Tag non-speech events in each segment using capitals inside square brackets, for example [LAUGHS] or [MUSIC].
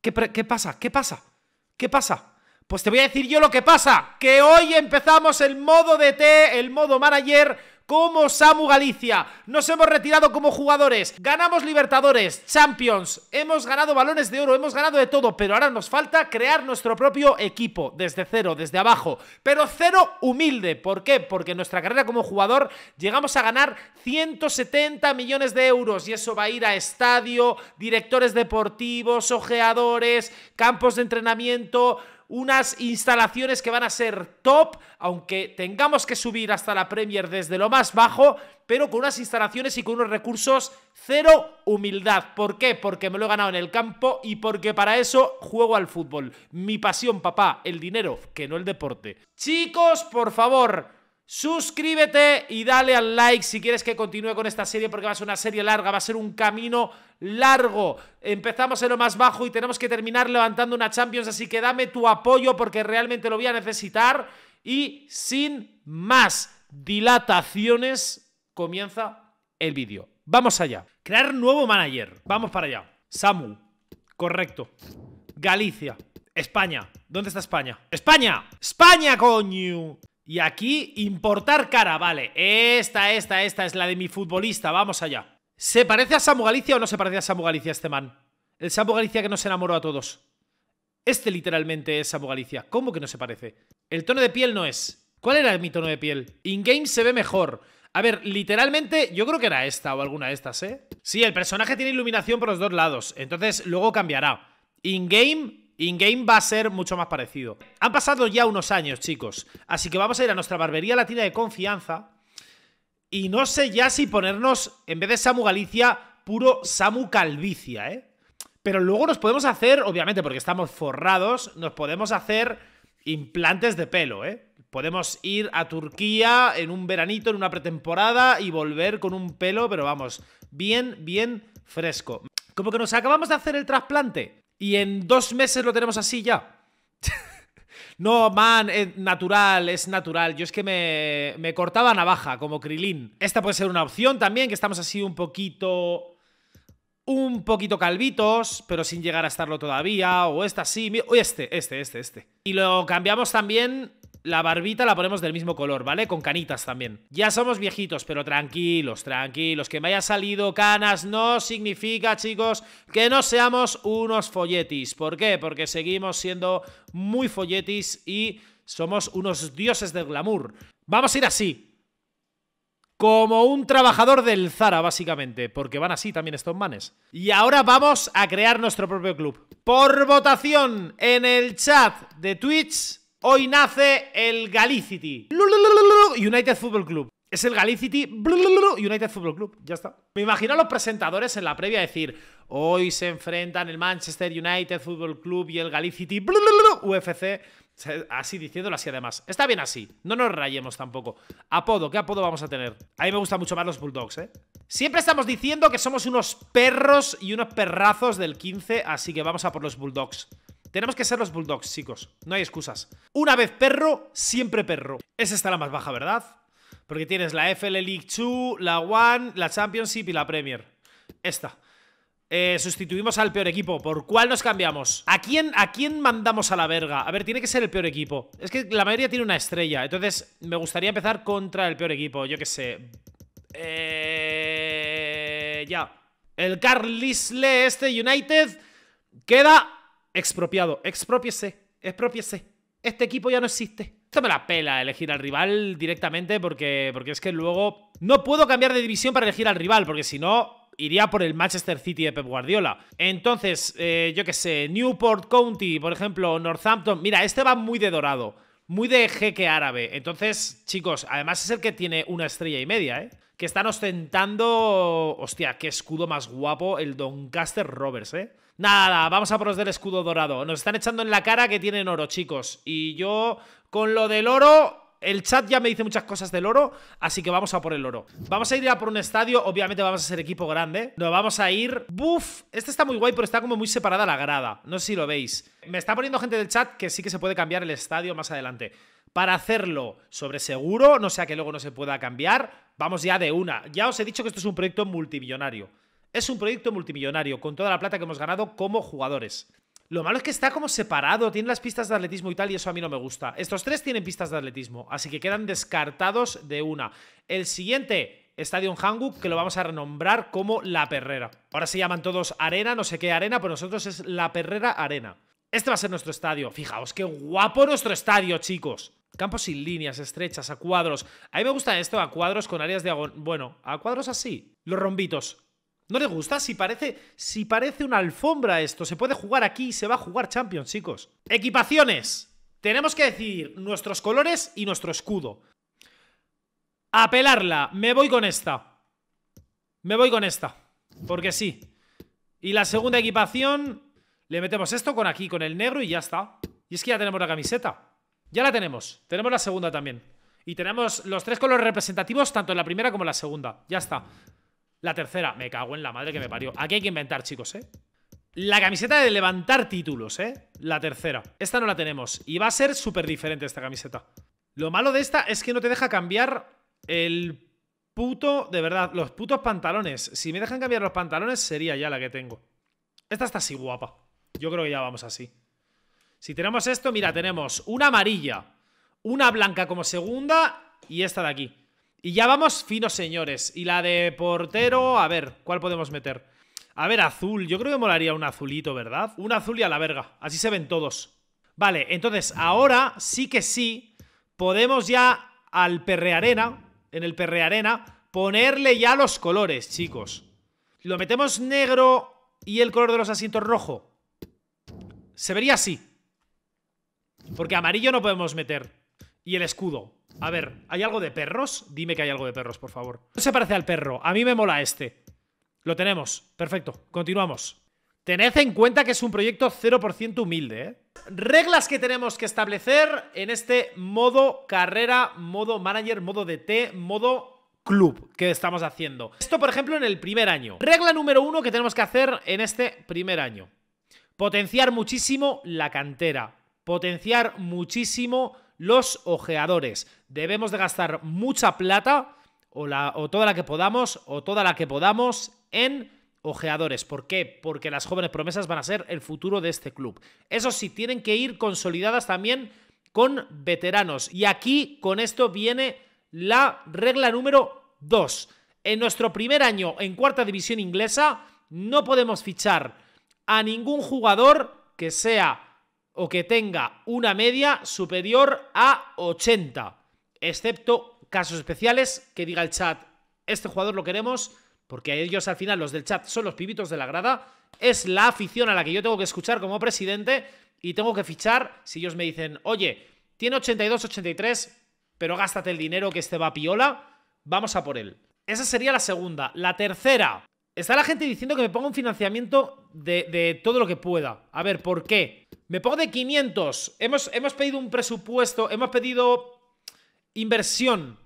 ¿Qué, pasa? ¿Qué pasa? ¿Qué pasa? Pues te voy a decir yo lo que pasa, que hoy empezamos el modo DT, el modo manager como Samu Galicia. Nos hemos retirado como jugadores, ganamos Libertadores, Champions, hemos ganado balones de oro, hemos ganado de todo, pero ahora nos falta crear nuestro propio equipo, desde cero, desde abajo, pero cero humilde. ¿Por qué? Porque en nuestra carrera como jugador llegamos a ganar 170 millones de euros y eso va a ir a estadio, directores deportivos, ojeadores, campos de entrenamiento unas instalaciones que van a ser top, aunque tengamos que subir hasta la Premier desde lo más bajo, pero con unas instalaciones y con unos recursos cero humildad. ¿Por qué? Porque me lo he ganado en el campo y porque para eso juego al fútbol. Mi pasión, papá, el dinero, que no el deporte. Chicos, por favor, Suscríbete y dale al like si quieres que continúe con esta serie porque va a ser una serie larga, va a ser un camino largo. Empezamos en lo más bajo y tenemos que terminar levantando una Champions, así que dame tu apoyo porque realmente lo voy a necesitar. Y sin más dilataciones, comienza el vídeo. Vamos allá. Crear nuevo manager. Vamos para allá. Samu. Correcto. Galicia. España. ¿Dónde está España? ¡España! ¡España, coño! Y aquí importar cara, vale. Esta, esta, esta es la de mi futbolista, vamos allá. ¿Se parece a Samu Galicia o no se parece a Samu Galicia este man? El Samu Galicia que nos enamoró a todos. Este literalmente es Samu Galicia. ¿Cómo que no se parece? El tono de piel no es. ¿Cuál era mi tono de piel? In-game se ve mejor. A ver, literalmente, yo creo que era esta o alguna de estas, ¿eh? Sí, el personaje tiene iluminación por los dos lados, entonces luego cambiará. In-game In-game va a ser mucho más parecido. Han pasado ya unos años, chicos. Así que vamos a ir a nuestra barbería latina de confianza. Y no sé ya si ponernos, en vez de Samu Galicia, puro Samu Calvicia, ¿eh? Pero luego nos podemos hacer, obviamente, porque estamos forrados, nos podemos hacer implantes de pelo, ¿eh? Podemos ir a Turquía en un veranito, en una pretemporada y volver con un pelo, pero vamos, bien, bien fresco. Como que nos acabamos de hacer el trasplante. Y en dos meses lo tenemos así ya. [LAUGHS] No, man, es natural, es natural. Yo es que me, cortaba navaja, como Krilin. Esta puede ser una opción también, que estamos así un poquito... Un poquito calvitos, pero sin llegar a estarlo todavía. O esta sí. O este, este, este, este. Y lo cambiamos también la barbita la ponemos del mismo color, ¿vale? Con canitas también. Ya somos viejitos, pero tranquilos, tranquilos. Que me haya salido canas no significa, chicos, que no seamos unos folletis. ¿Por qué? Porque seguimos siendo muy folletis y somos unos dioses de glamour. Vamos a ir así. Como un trabajador del Zara, básicamente, porque van así también estos manes. Y ahora vamos a crear nuestro propio club. Por votación en el chat de Twitch, Hoy nace el Galicity. United Football Club. Es el Galicity United Football Club. Ya está. Me imagino a los presentadores en la previa decir: Hoy se enfrentan el Manchester United Football Club y el Galicity UFC. Así diciéndolo así además. Está bien así. No nos rayemos tampoco. Apodo, ¿qué apodo vamos a tener? A mí me gustan mucho más los Bulldogs, ¿eh? Siempre estamos diciendo que somos unos perros y unos perrazos del 15, así que vamos a por los Bulldogs. Tenemos que ser los Bulldogs, chicos. No hay excusas. Una vez perro, siempre perro. Esa está la más baja, ¿verdad? Porque tienes la FL League 2, la One, la Championship y la Premier. Esta. Eh, sustituimos al peor equipo. ¿Por cuál nos cambiamos? ¿A quién, ¿A quién mandamos a la verga? A ver, tiene que ser el peor equipo. Es que la mayoría tiene una estrella. Entonces, me gustaría empezar contra el peor equipo. Yo qué sé. Eh, ya. El Carlisle este United queda expropiado, expropiese, expropiese. Este equipo ya no existe. Esto me la pela elegir al rival directamente porque, porque es que luego no puedo cambiar de división para elegir al rival porque si no iría por el Manchester City de Pep Guardiola. Entonces, eh, yo qué sé, Newport County, por ejemplo, Northampton. Mira, este va muy de dorado, muy de jeque árabe. Entonces, chicos, además es el que tiene una estrella y media, ¿eh? Que están ostentando... Hostia, qué escudo más guapo el Doncaster Rovers, ¿eh? Nada, vamos a por los del escudo dorado. Nos están echando en la cara que tienen oro, chicos. Y yo, con lo del oro, el chat ya me dice muchas cosas del oro, así que vamos a por el oro. Vamos a ir a por un estadio, obviamente vamos a ser equipo grande. Nos vamos a ir... ¡Buf! Este está muy guay, pero está como muy separada la grada. No sé si lo veis. Me está poniendo gente del chat que sí que se puede cambiar el estadio más adelante. Para hacerlo sobre seguro, no sea que luego no se pueda cambiar, vamos ya de una. Ya os he dicho que esto es un proyecto multimillonario. Es un proyecto multimillonario, con toda la plata que hemos ganado como jugadores. Lo malo es que está como separado, tiene las pistas de atletismo y tal, y eso a mí no me gusta. Estos tres tienen pistas de atletismo, así que quedan descartados de una. El siguiente, en Hanguk, que lo vamos a renombrar como La Perrera. Ahora se llaman todos Arena, no sé qué Arena, pero nosotros es La Perrera Arena. Este va a ser nuestro estadio. Fijaos, qué guapo nuestro estadio, chicos. Campos sin líneas, estrechas, a cuadros. A mí me gusta esto, a cuadros con áreas de Bueno, a cuadros así. Los rombitos. ¿No le gusta? Si parece, si parece una alfombra esto. Se puede jugar aquí y se va a jugar Champions, chicos. Equipaciones. Tenemos que decidir nuestros colores y nuestro escudo. Apelarla. Me voy con esta. Me voy con esta. Porque sí. Y la segunda equipación... Le metemos esto con aquí, con el negro y ya está. Y es que ya tenemos la camiseta. Ya la tenemos. Tenemos la segunda también. Y tenemos los tres colores representativos tanto en la primera como en la segunda. Ya está. La tercera, me cago en la madre que me parió. Aquí hay que inventar, chicos, ¿eh? La camiseta de levantar títulos, ¿eh? La tercera. Esta no la tenemos. Y va a ser súper diferente esta camiseta. Lo malo de esta es que no te deja cambiar el puto... De verdad, los putos pantalones. Si me dejan cambiar los pantalones, sería ya la que tengo. Esta está así guapa. Yo creo que ya vamos así. Si tenemos esto, mira, tenemos una amarilla, una blanca como segunda y esta de aquí. Y ya vamos finos, señores. Y la de portero, a ver, ¿cuál podemos meter? A ver, azul. Yo creo que molaría un azulito, ¿verdad? Un azul y a la verga. Así se ven todos. Vale, entonces ahora sí que sí podemos ya al perrearena, en el perrearena, ponerle ya los colores, chicos. Lo metemos negro y el color de los asientos rojo. Se vería así. Porque amarillo no podemos meter. Y el escudo. A ver, ¿hay algo de perros? Dime que hay algo de perros, por favor. No se parece al perro. A mí me mola este. Lo tenemos. Perfecto. Continuamos. Tened en cuenta que es un proyecto 0% humilde, ¿eh? Reglas que tenemos que establecer en este modo carrera, modo manager, modo DT, modo club que estamos haciendo. Esto, por ejemplo, en el primer año. Regla número uno que tenemos que hacer en este primer año. Potenciar muchísimo la cantera. Potenciar muchísimo los ojeadores. Debemos de gastar mucha plata o, toda la que podamos o toda la que podamos en ojeadores. ¿Por qué? Porque las jóvenes promesas van a ser el futuro de este club. Eso sí, tienen que ir consolidadas también con veteranos. Y aquí con esto viene la regla número 2. En nuestro primer año en cuarta división inglesa no podemos fichar a ningún jugador que sea o que tenga una media superior a 80, excepto casos especiales que diga el chat, este jugador lo queremos, porque ellos al final los del chat son los pibitos de la grada, es la afición a la que yo tengo que escuchar como presidente y tengo que fichar si ellos me dicen, oye, tiene 82, 83, pero gástate el dinero que este va piola, vamos a por él. Esa sería la segunda. La tercera, está la gente diciendo que me ponga un financiamiento de, de todo lo que pueda. A ver, ¿por qué? Me pongo de 500. Hemos, hemos pedido un presupuesto, hemos pedido inversión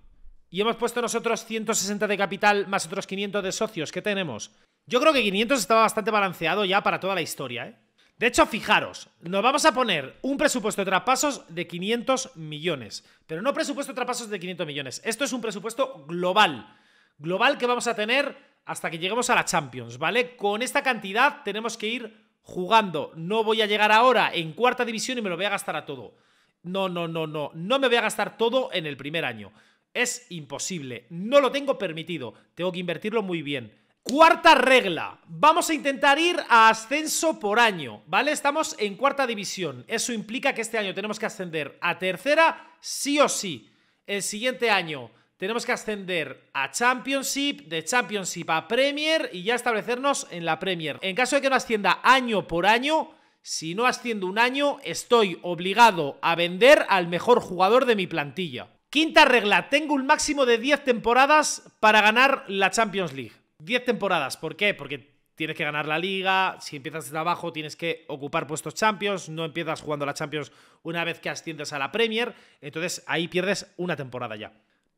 y hemos puesto nosotros 160 de capital más otros 500 de socios. ¿Qué tenemos? Yo creo que 500 estaba bastante balanceado ya para toda la historia, ¿eh? De hecho, fijaros, nos vamos a poner un presupuesto de traspasos de 500 millones. Pero no presupuesto de traspasos de 500 millones. Esto es un presupuesto global. Global que vamos a tener hasta que lleguemos a la Champions, ¿vale? Con esta cantidad tenemos que ir jugando, no voy a llegar ahora en cuarta división y me lo voy a gastar a todo. No, no, no, no, no me voy a gastar todo en el primer año. Es imposible, no lo tengo permitido, tengo que invertirlo muy bien. Cuarta regla, vamos a intentar ir a ascenso por año, ¿vale? Estamos en cuarta división, eso implica que este año tenemos que ascender a tercera sí o sí. El siguiente año tenemos que ascender a Championship, de Championship a Premier y ya establecernos en la Premier. En caso de que no ascienda año por año, si no asciendo un año, estoy obligado a vender al mejor jugador de mi plantilla. Quinta regla, tengo un máximo de 10 temporadas para ganar la Champions League. 10 temporadas, ¿por qué? Porque tienes que ganar la liga, si empiezas desde abajo tienes que ocupar puestos Champions, no empiezas jugando la Champions una vez que asciendes a la Premier, entonces ahí pierdes una temporada ya.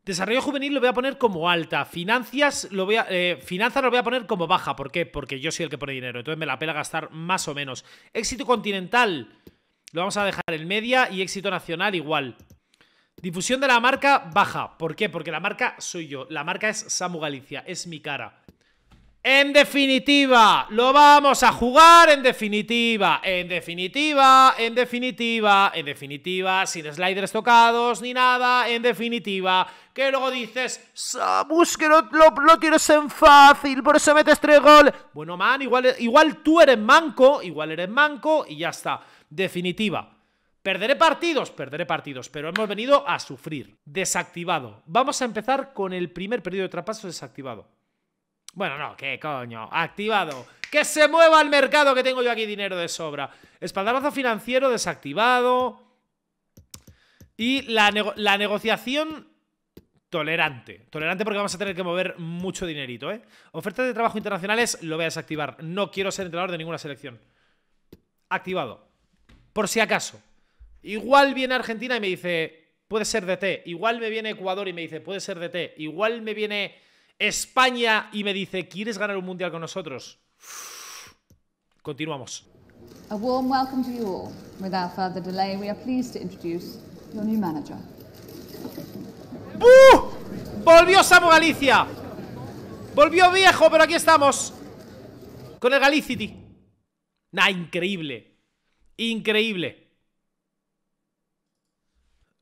Desarrollo juvenil lo voy a poner como alta. Finanzas lo voy a, eh, finanzas lo voy a poner como baja. ¿Por qué? Porque yo soy el que pone dinero. Entonces me la pela gastar más o menos. Éxito continental lo vamos a dejar en media y éxito nacional igual. Difusión de la marca baja. ¿Por qué? Porque la marca soy yo. La marca es Samu Galicia. Es mi cara. En definitiva, lo vamos a jugar en definitiva, en definitiva, en definitiva, en definitiva, sin sliders tocados ni nada, en definitiva, que luego dices, Sabus, que lo, tienes en fácil, por eso metes tres goles. Bueno, man, igual, igual tú eres manco, igual eres manco y ya está, definitiva. Perderé partidos, perderé partidos, pero hemos venido a sufrir. Desactivado. Vamos a empezar con el primer periodo de trapaso desactivado. Bueno, no, qué coño. Activado. Que se mueva el mercado que tengo yo aquí dinero de sobra. Espaldarazo financiero desactivado. Y la, negociación tolerante. Tolerante porque vamos a tener que mover mucho dinerito, ¿eh? Ofertas de trabajo internacionales lo voy a desactivar. No quiero ser entrenador de ninguna selección. Activado. Por si acaso. Igual viene Argentina y me dice, puede ser DT. Igual me viene Ecuador y me dice, puede ser DT. Igual me viene España y me dice, ¿quieres ganar un mundial con nosotros? Continuamos. A Volvió Samu Galicia. Volvió viejo, pero aquí estamos. Con el Galicity. Nah, increíble. Increíble.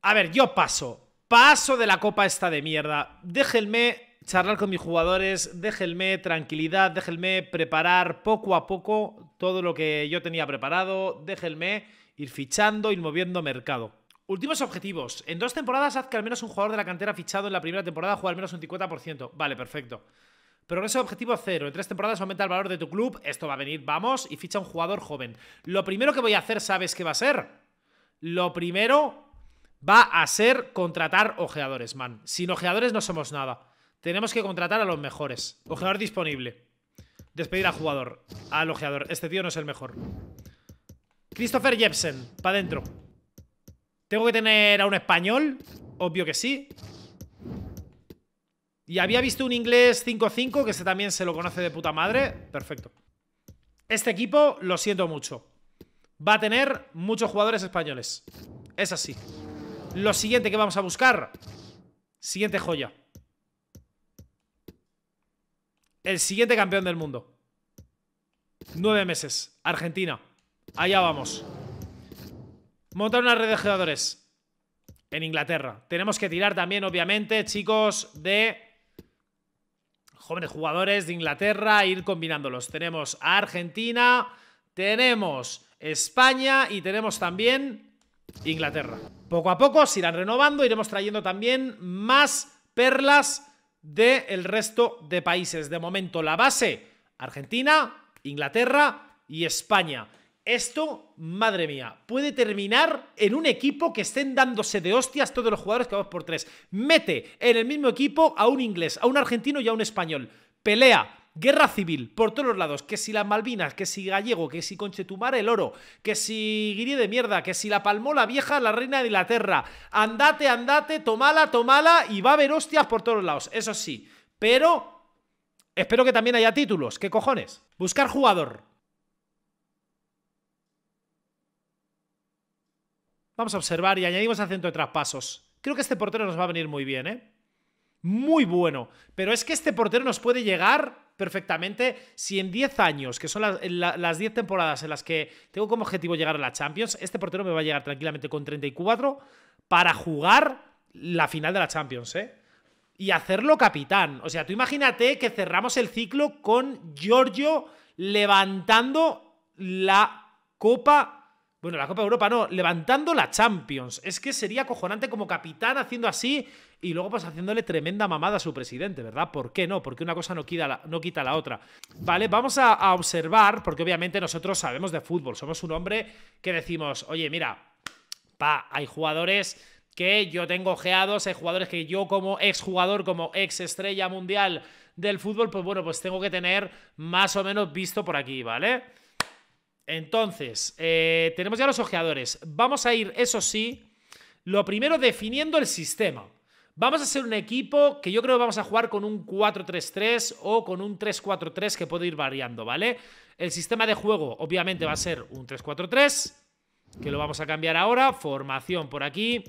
A ver, yo paso. Paso de la copa esta de mierda. Déjenme charlar con mis jugadores, déjenme tranquilidad, déjenme preparar poco a poco todo lo que yo tenía preparado, déjenme ir fichando, ir moviendo mercado. Últimos objetivos. En dos temporadas haz que al menos un jugador de la cantera fichado en la primera temporada juegue al menos un 50%. Vale, perfecto. Progreso objetivo cero. En tres temporadas aumenta el valor de tu club. Esto va a venir, vamos, y ficha un jugador joven. Lo primero que voy a hacer, ¿sabes qué va a ser? Lo primero va a ser contratar ojeadores, man. Sin ojeadores no somos nada. Tenemos que contratar a los mejores. Ojeador disponible. Despedir al jugador. Al ojeador. Este tío no es el mejor. Christopher Jepsen. Para adentro. ¿Tengo que tener a un español? Obvio que sí. Y había visto un inglés 5-5, que este también se lo conoce de puta madre. Perfecto. Este equipo, lo siento mucho. Va a tener muchos jugadores españoles. Es así. Lo siguiente que vamos a buscar. Siguiente joya. El siguiente campeón del mundo. Nueve meses. Argentina. Allá vamos. Montar una red de jugadores. En Inglaterra. Tenemos que tirar también, obviamente, chicos, de jóvenes jugadores de Inglaterra, ir combinándolos. Tenemos a Argentina, tenemos España y tenemos también Inglaterra. Poco a poco se irán renovando, iremos trayendo también más perlas del resto de países. De momento, la base, Argentina, Inglaterra y España. Esto, madre mía, puede terminar en un equipo que estén dándose de hostias todos los jugadores que vamos por tres. Mete en el mismo equipo a un inglés, a un argentino y a un español. Pelea guerra civil por todos lados, que si las Malvinas, que si Gallego, que si Conchetumar el oro, que si Guiri de mierda, que si la Palmola vieja, la reina de Inglaterra, andate, andate, tomala, tomala y va a haber hostias por todos lados, eso sí, pero espero que también haya títulos, ¿qué cojones? Buscar jugador. Vamos a observar y añadimos acento de traspasos. Creo que este portero nos va a venir muy bien, ¿eh? Muy bueno. Pero es que este portero nos puede llegar perfectamente si en 10 años, que son las, 10 temporadas en las que tengo como objetivo llegar a la Champions, este portero me va a llegar tranquilamente con 34 para jugar la final de la Champions, ¿eh? Y hacerlo capitán. O sea, tú imagínate que cerramos el ciclo con Giorgio levantando la Copa bueno, la Copa Europa no, levantando la Champions. Es que sería cojonante como capitán haciendo así y luego pues haciéndole tremenda mamada a su presidente, ¿verdad? ¿Por qué no? Porque una cosa no quita la, otra. Vale, vamos a, observar, porque obviamente nosotros sabemos de fútbol, somos un hombre que decimos, oye, mira, pa, hay jugadores que yo tengo ojeados, hay jugadores que yo como exjugador, como ex estrella mundial del fútbol, pues bueno, pues tengo que tener más o menos visto por aquí, ¿vale? Entonces, eh, tenemos ya los ojeadores. Vamos a ir, eso sí, lo primero definiendo el sistema. Vamos a ser un equipo que yo creo que vamos a jugar con un 4-3-3 o con un 3-4-3 que puede ir variando, ¿vale? El sistema de juego, obviamente, va a ser un 3-4-3, que lo vamos a cambiar ahora. Formación por aquí.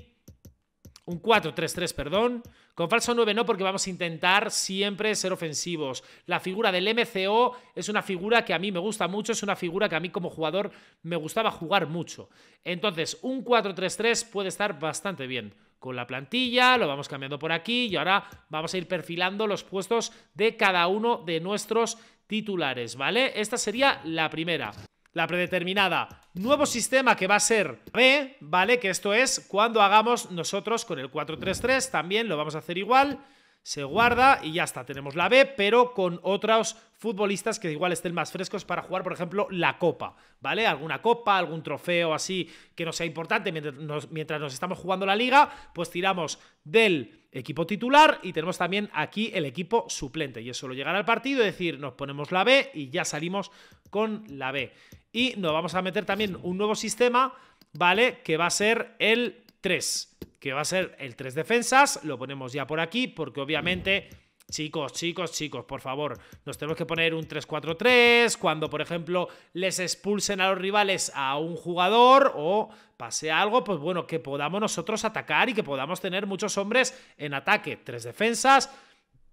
Un 4-3-3, perdón. Con falso 9 no, porque vamos a intentar siempre ser ofensivos. La figura del MCO es una figura que a mí me gusta mucho, es una figura que a mí como jugador me gustaba jugar mucho. Entonces, un 4-3-3 puede estar bastante bien con la plantilla, lo vamos cambiando por aquí y ahora vamos a ir perfilando los puestos de cada uno de nuestros titulares, ¿vale? Esta sería la primera la predeterminada. Nuevo sistema que va a ser B, ¿vale? Que esto es cuando hagamos nosotros con el 4-3-3, también lo vamos a hacer igual. Se guarda y ya está, tenemos la B, pero con otros futbolistas que igual estén más frescos para jugar, por ejemplo, la copa, ¿vale? Alguna copa, algún trofeo así que no sea importante mientras nos, mientras nos estamos jugando la liga, pues tiramos del equipo titular y tenemos también aquí el equipo suplente. Y eso lo llegará al partido, es decir, nos ponemos la B y ya salimos con la B. Y nos vamos a meter también un nuevo sistema, ¿vale? Que va a ser el 3, que va a ser el 3 defensas. Lo ponemos ya por aquí porque obviamente... Chicos, chicos, chicos, por favor, nos tenemos que poner un 3-4-3 cuando, por ejemplo, les expulsen a los rivales a un jugador o pase algo, pues bueno, que podamos nosotros atacar y que podamos tener muchos hombres en ataque. Tres defensas,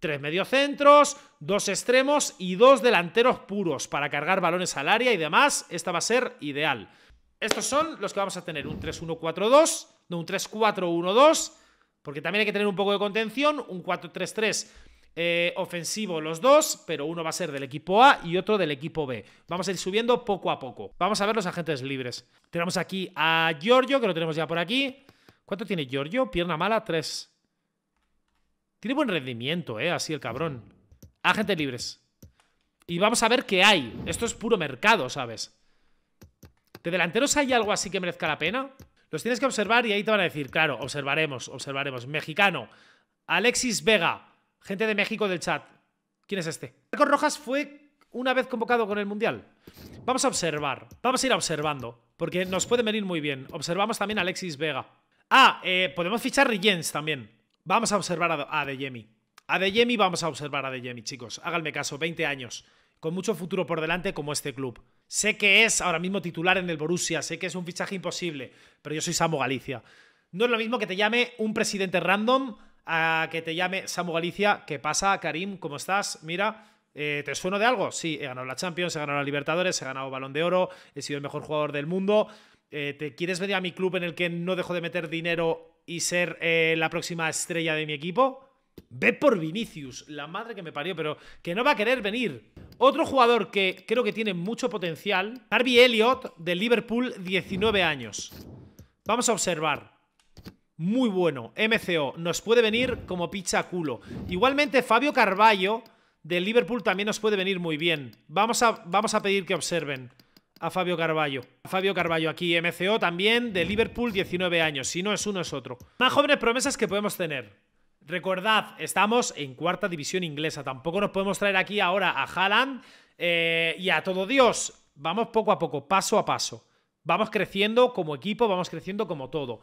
tres mediocentros, dos extremos y dos delanteros puros para cargar balones al área y demás. Esta va a ser ideal. Estos son los que vamos a tener, un 3-1-4-2, no, un 3-4-1-2, porque también hay que tener un poco de contención, un 4-3-3 eh, ofensivo los dos, pero uno va a ser del equipo A y otro del equipo B. Vamos a ir subiendo poco a poco. Vamos a ver los agentes libres. Tenemos aquí a Giorgio, que lo tenemos ya por aquí. ¿Cuánto tiene Giorgio? Pierna mala, 3. Tiene buen rendimiento, ¿eh? Así el cabrón. Agentes libres. Y vamos a ver qué hay. Esto es puro mercado, ¿sabes? ¿De delanteros hay algo así que merezca la pena? Los tienes que observar y ahí te van a decir, claro, observaremos, observaremos. Mexicano, Alexis Vega, gente de México del chat. ¿Quién es este? Marcos Rojas fue una vez convocado con el Mundial. Vamos a observar, vamos a ir observando, porque nos puede venir muy bien. Observamos también a Alexis Vega. Ah, eh, podemos fichar Riyens también. Vamos a observar a, De Jemi. A De Jemi vamos a observar a De Jemi, chicos. Háganme caso, 20 años. Con mucho futuro por delante como este club. Sé que es ahora mismo titular en el Borussia, sé que es un fichaje imposible, pero yo soy Samo Galicia. No es lo mismo que te llame un presidente random a que te llame Samu Galicia. ¿Qué pasa, Karim? ¿Cómo estás? Mira, eh, ¿te sueno de algo? Sí, he ganado la Champions, he ganado la Libertadores, he ganado Balón de Oro, he sido el mejor jugador del mundo. Eh, ¿Te quieres venir a mi club en el que no dejo de meter dinero y ser eh, la próxima estrella de mi equipo? Ve por Vinicius, la madre que me parió, pero que no va a querer venir. Otro jugador que creo que tiene mucho potencial, Harvey Elliott de Liverpool, 19 años. Vamos a observar. Muy bueno, MCO, nos puede venir como picha culo. Igualmente Fabio Carballo de Liverpool también nos puede venir muy bien. Vamos a, vamos a pedir que observen a Fabio Carballo. Fabio Carballo aquí, MCO también de Liverpool, 19 años. Si no es uno, es otro. Más jóvenes promesas que podemos tener. Recordad, estamos en cuarta división inglesa. Tampoco nos podemos traer aquí ahora a Haaland eh, y a todo Dios. Vamos poco a poco, paso a paso. Vamos creciendo como equipo, vamos creciendo como todo.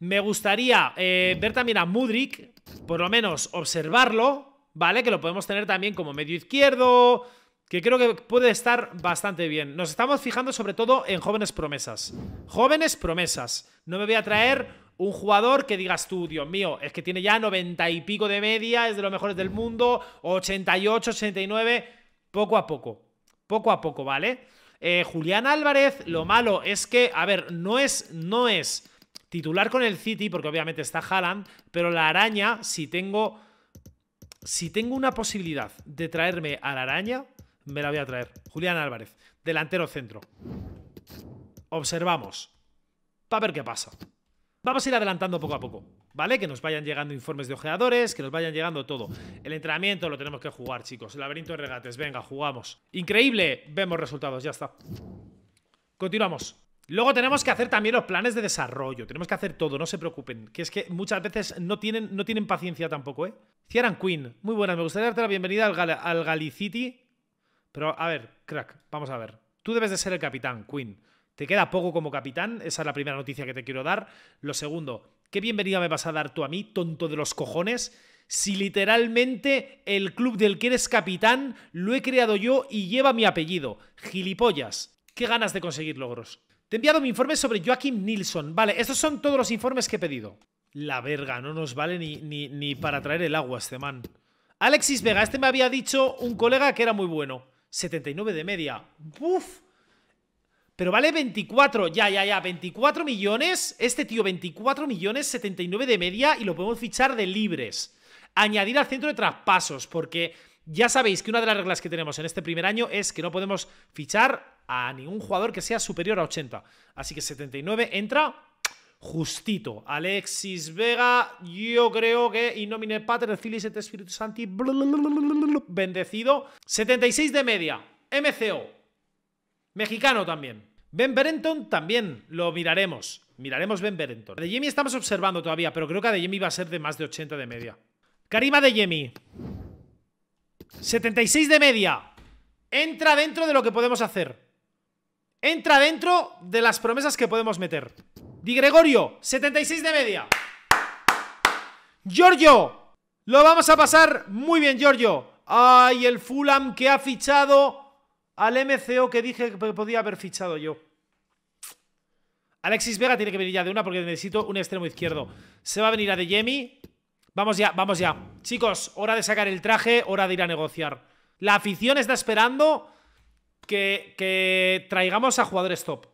Me gustaría eh, ver también a Mudrik, por lo menos observarlo, ¿vale? Que lo podemos tener también como medio izquierdo, que creo que puede estar bastante bien. Nos estamos fijando sobre todo en jóvenes promesas. Jóvenes promesas. No me voy a traer un jugador que digas tú, Dios mío, es que tiene ya 90 y pico de media, es de los mejores del mundo, 88, 89, poco a poco. Poco a poco, ¿vale? Eh, Julián Álvarez, lo malo es que, a ver, no es, no es titular con el City, porque obviamente está Haaland, pero la araña, si tengo, si tengo una posibilidad de traerme a la araña, me la voy a traer. Julián Álvarez, delantero centro. Observamos. Va a ver qué pasa. Vamos a ir adelantando poco a poco, ¿vale? Que nos vayan llegando informes de ojeadores, que nos vayan llegando todo. El entrenamiento lo tenemos que jugar, chicos. El laberinto de regates, venga, jugamos. Increíble, vemos resultados, ya está. Continuamos. Luego tenemos que hacer también los planes de desarrollo. Tenemos que hacer todo, no se preocupen. Que es que muchas veces no tienen, no tienen paciencia tampoco, ¿eh? Ciaran Queen, muy buena. Me gustaría darte la bienvenida al, Gal al Galicity pero a ver, crack, vamos a ver. Tú debes de ser el capitán, Quinn. Te queda poco como capitán, esa es la primera noticia que te quiero dar. Lo segundo, ¿qué bienvenida me vas a dar tú a mí, tonto de los cojones? Si literalmente el club del que eres capitán lo he creado yo y lleva mi apellido. Gilipollas. Qué ganas de conseguir logros. Te he enviado mi informe sobre Joaquim Nilsson. Vale, estos son todos los informes que he pedido. La verga, no nos vale ni, ni, ni para traer el agua este man. Alexis Vega, este me había dicho un colega que era muy bueno. 79 de media. ¡Buf! Pero vale 24, ya, ya, ya, 24 millones. Este tío, 24 millones, 79 de media y lo podemos fichar de libres. Añadir al centro de traspasos, porque ya sabéis que una de las reglas que tenemos en este primer año es que no podemos fichar a ningún jugador que sea superior a 80. Así que 79 entra justito. Alexis Vega, yo creo que in nomine Pater, Filis et Spiritus Santi, bendecido. 76 de media, MCO, mexicano también. Ben Berenton también lo miraremos. Miraremos Ben Berenton. De Jimmy estamos observando todavía, pero creo que a de Jimmy va a ser de más de 80 de media. Karima de Jimmy. 76 de media. Entra dentro de lo que podemos hacer. Entra dentro de las promesas que podemos meter. Di Gregorio, 76 de media. Giorgio, lo vamos a pasar muy bien, Giorgio. Ay, el Fulham que ha fichado al MCO que dije que podía haber fichado yo. Alexis Vega tiene que venir ya de una porque necesito un extremo izquierdo. Se va a venir a De Jemi. Vamos ya, vamos ya. Chicos, hora de sacar el traje, hora de ir a negociar. La afición está esperando que, que traigamos a jugadores top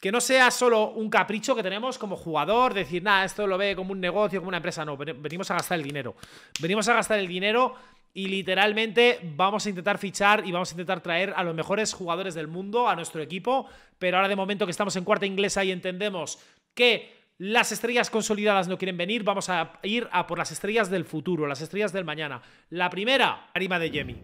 que no sea solo un capricho que tenemos como jugador, decir, nada, esto lo ve como un negocio, como una empresa. No, venimos a gastar el dinero. Venimos a gastar el dinero y literalmente vamos a intentar fichar y vamos a intentar traer a los mejores jugadores del mundo a nuestro equipo. Pero ahora de momento que estamos en cuarta inglesa y entendemos que las estrellas consolidadas no quieren venir, vamos a ir a por las estrellas del futuro, las estrellas del mañana. La primera, Arima de Yemi.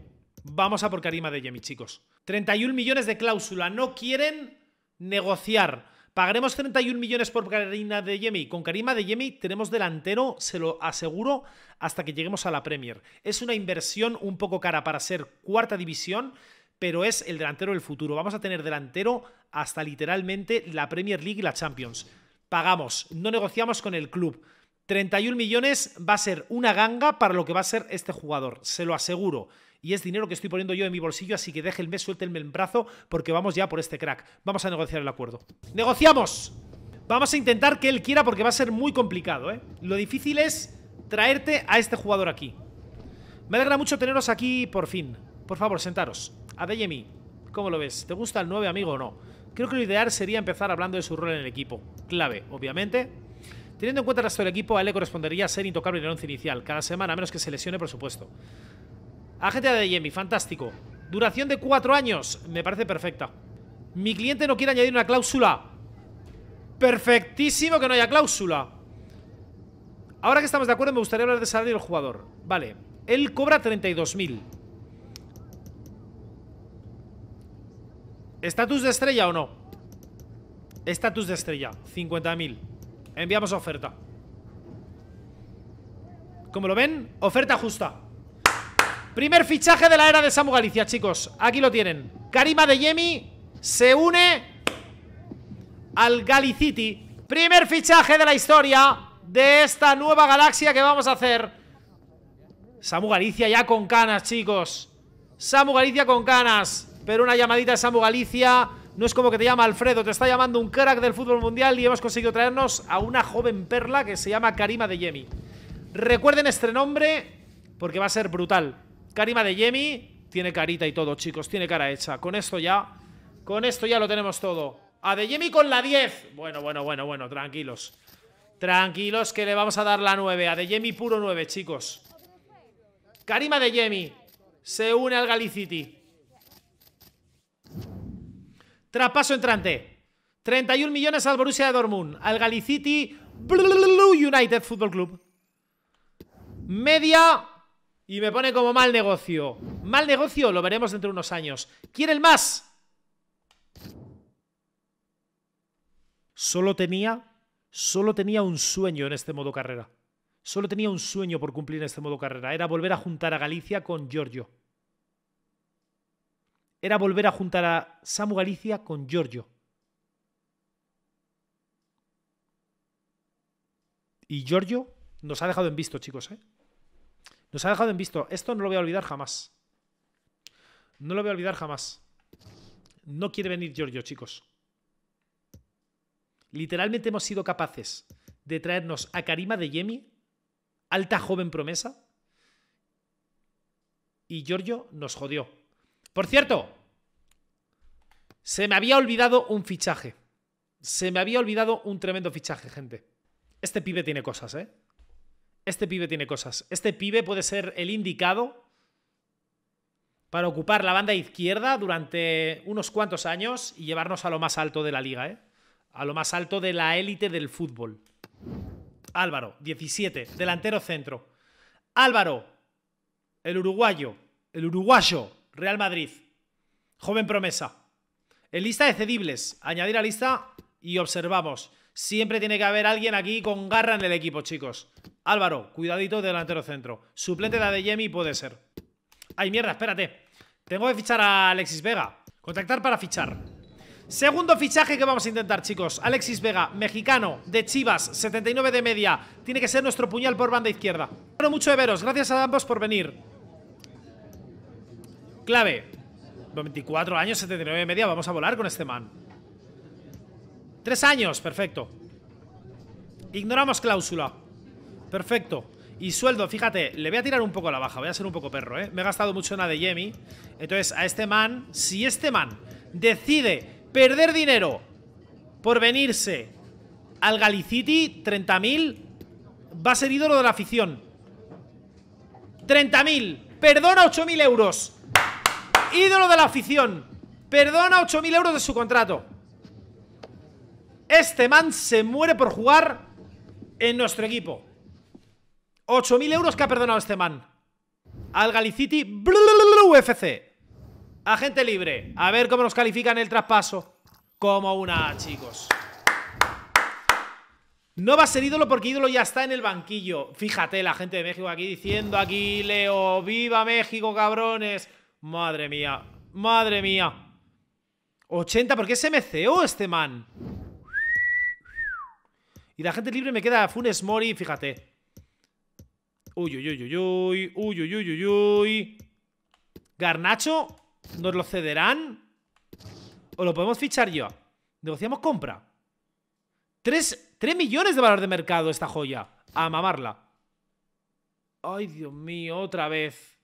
Vamos a por Karima de Yemi, chicos. 31 millones de cláusula. No quieren negociar. Pagaremos 31 millones por Karina de Yemi. Con Karima de Yemi tenemos delantero, se lo aseguro, hasta que lleguemos a la Premier. Es una inversión un poco cara para ser cuarta división, pero es el delantero del futuro. Vamos a tener delantero hasta literalmente la Premier League y la Champions. Pagamos, no negociamos con el club. 31 millones va a ser una ganga para lo que va a ser este jugador, se lo aseguro y es dinero que estoy poniendo yo en mi bolsillo, así que déjenme, suéltenme el brazo porque vamos ya por este crack. Vamos a negociar el acuerdo. ¡Negociamos! Vamos a intentar que él quiera porque va a ser muy complicado, ¿eh? Lo difícil es traerte a este jugador aquí. Me alegra mucho teneros aquí por fin. Por favor, sentaros. Adeyemi, ¿cómo lo ves? ¿Te gusta el 9, amigo o no? Creo que lo ideal sería empezar hablando de su rol en el equipo. Clave, obviamente. Teniendo en cuenta el resto del equipo, a él le correspondería ser intocable en el 11 inicial, cada semana, a menos que se lesione, por supuesto. Agente de Yemi, fantástico. Duración de cuatro años, me parece perfecta. Mi cliente no quiere añadir una cláusula. Perfectísimo que no haya cláusula. Ahora que estamos de acuerdo, me gustaría hablar de salario del jugador. Vale, él cobra 32.000. ¿Estatus de estrella o no? Estatus de estrella, 50.000. Enviamos oferta. Como lo ven, oferta justa. Primer fichaje de la era de Samu Galicia, chicos. Aquí lo tienen. Karima de Yemi se une al Galicity. Primer fichaje de la historia de esta nueva galaxia que vamos a hacer. Samu Galicia ya con canas, chicos. Samu Galicia con canas. Pero una llamadita de Samu Galicia no es como que te llama Alfredo. Te está llamando un crack del fútbol mundial y hemos conseguido traernos a una joven perla que se llama Karima de Yemi. Recuerden este nombre porque va a ser brutal. Karima de Yemi tiene carita y todo, chicos, tiene cara hecha. Con esto ya, con esto ya lo tenemos todo. A de Yemi con la 10. Bueno, bueno, bueno, bueno, tranquilos. Tranquilos que le vamos a dar la 9. A de Yemi puro 9, chicos. Karima de Yemi se une al Galicity. Traspaso entrante. 31 millones al Borussia Dortmund, al Galicity United Football Club. Media y me pone como mal negocio. Mal negocio, lo veremos dentro de unos años. el más? Solo tenía, solo tenía un sueño en este modo carrera. Solo tenía un sueño por cumplir en este modo carrera. Era volver a juntar a Galicia con Giorgio. Era volver a juntar a Samu Galicia con Giorgio. Y Giorgio nos ha dejado en visto, chicos, ¿eh? Nos ha dejado en visto. Esto no lo voy a olvidar jamás. No lo voy a olvidar jamás. No quiere venir Giorgio, chicos. Literalmente hemos sido capaces de traernos a Karima de Yemi, alta joven promesa, y Giorgio nos jodió. Por cierto, se me había olvidado un fichaje. Se me había olvidado un tremendo fichaje, gente. Este pibe tiene cosas, ¿eh? este pibe tiene cosas. Este pibe puede ser el indicado para ocupar la banda izquierda durante unos cuantos años y llevarnos a lo más alto de la liga, ¿eh? A lo más alto de la élite del fútbol. Álvaro, 17, delantero centro. Álvaro, el uruguayo, el uruguayo, Real Madrid. Joven promesa. En lista de cedibles, añadir a lista y observamos. Siempre tiene que haber alguien aquí con garra en el equipo, chicos. Álvaro, cuidadito delantero centro. Suplente de Adeyemi puede ser. Ay, mierda, espérate. Tengo que fichar a Alexis Vega. Contactar para fichar. Segundo fichaje que vamos a intentar, chicos. Alexis Vega, mexicano, de Chivas, 79 de media. Tiene que ser nuestro puñal por banda izquierda. Bueno, mucho de veros. Gracias a ambos por venir. Clave. 24 años, 79 de media. Vamos a volar con este man. Tres años, perfecto. Ignoramos cláusula. Perfecto. Y sueldo, fíjate, le voy a tirar un poco a la baja, voy a ser un poco perro, ¿eh? Me he gastado mucho en Yemi Entonces, a este man, si este man decide perder dinero por venirse al Galicity, 30.000, va a ser ídolo de la afición. 30.000, perdona 8.000 euros. Ídolo de la afición, perdona 8.000 euros de su contrato. Este man se muere por jugar en nuestro equipo. 8.000 euros que ha perdonado este man. Al Galicity UFC. Agente libre. A ver cómo nos califican el traspaso. Como una, chicos. No va a ser ídolo porque ídolo ya está en el banquillo. Fíjate la gente de México aquí diciendo aquí, Leo, viva México, cabrones. Madre mía, madre mía. 80, ¿por qué es MCO este man? Y la gente libre me queda Funes Mori, fíjate. Uy, uy, uy, uy, uy. Uy, uy, uy, uy, uy. Garnacho, ¿nos lo cederán? ¿O lo podemos fichar yo? Negociamos compra. Tres millones de valor de mercado esta joya. A mamarla. Ay, Dios mío, otra vez.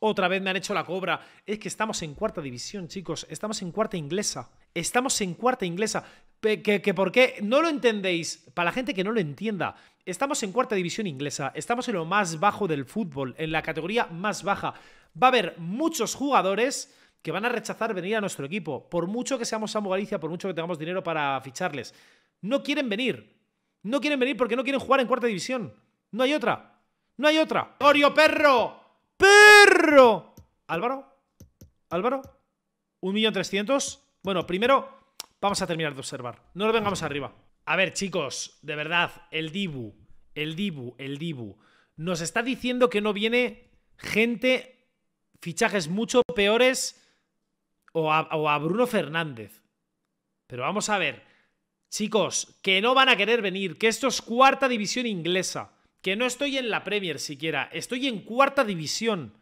Otra vez me han hecho la cobra. Es que estamos en cuarta división, chicos. Estamos en cuarta inglesa. Estamos en cuarta inglesa que, por qué no lo entendéis, para la gente que no lo entienda, estamos en cuarta división inglesa, estamos en lo más bajo del fútbol, en la categoría más baja. Va a haber muchos jugadores que van a rechazar venir a nuestro equipo, por mucho que seamos Samu Galicia, por mucho que tengamos dinero para ficharles. No quieren venir. No quieren venir porque no quieren jugar en cuarta división. No hay otra. No hay otra. ¡Orio perro! ¡Perro! Álvaro. Álvaro. ¿Un millón trescientos? Bueno, primero Vamos a terminar de observar. No lo vengamos arriba. A ver, chicos, de verdad, el Dibu, el Dibu, el Dibu, nos está diciendo que no viene gente, fichajes mucho peores o a, Bruno Fernández. Pero vamos a ver, chicos, que no van a querer venir, que esto es cuarta división inglesa, que no estoy en la Premier siquiera, estoy en cuarta división.